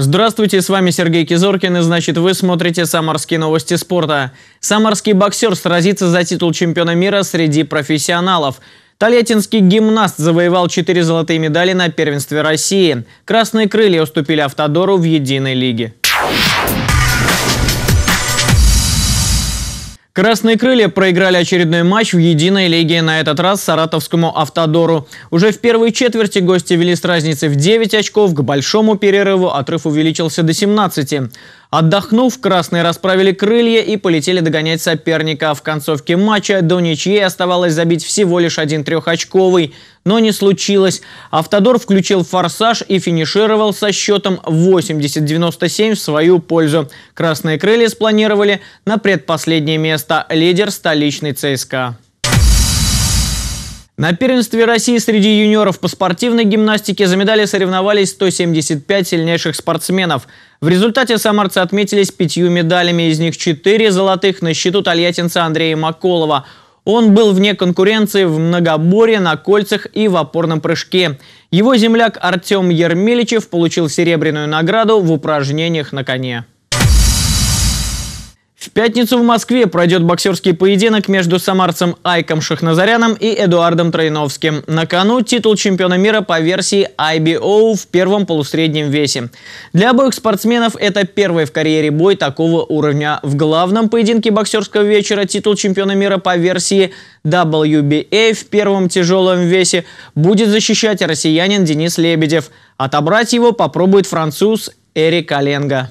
Здравствуйте, с вами Сергей Кизоркин и значит вы смотрите «Самарские новости спорта». Самарский боксер сразится за титул чемпиона мира среди профессионалов. Тольяттинский гимнаст завоевал 4 золотые медали на первенстве России. Красные крылья уступили «Автодору» в единой лиге. Красные крылья проиграли очередной матч в единой лиге, на этот раз саратовскому «Автодору». Уже в первой четверти гости вели с разницей в 9 очков, к большому перерыву отрыв увеличился до 17. Отдохнув, красные расправили крылья и полетели догонять соперника. В концовке матча до ничьей оставалось забить всего лишь один трехочковый, но не случилось. Автодор включил форсаж и финишировал со счетом 80-97 в свою пользу. Красные крылья спланировали на предпоследнее место лидер столичной ЦСКА. На первенстве России среди юниоров по спортивной гимнастике за медали соревновались 175 сильнейших спортсменов. В результате самарцы отметились пятью медалями, из них четыре золотых на счету тольяттинца Андрея Маколова. Он был вне конкуренции в многоборе, на кольцах и в опорном прыжке. Его земляк Артем Ермеличев получил серебряную награду в упражнениях на коне. В пятницу в Москве пройдет боксерский поединок между самарцем Айком Шахназаряном и Эдуардом Троиновским. На кону титул чемпиона мира по версии IBO в первом полусреднем весе. Для обоих спортсменов это первый в карьере бой такого уровня. В главном поединке боксерского вечера титул чемпиона мира по версии WBA в первом тяжелом весе будет защищать россиянин Денис Лебедев. Отобрать его попробует француз Эрик Оленга.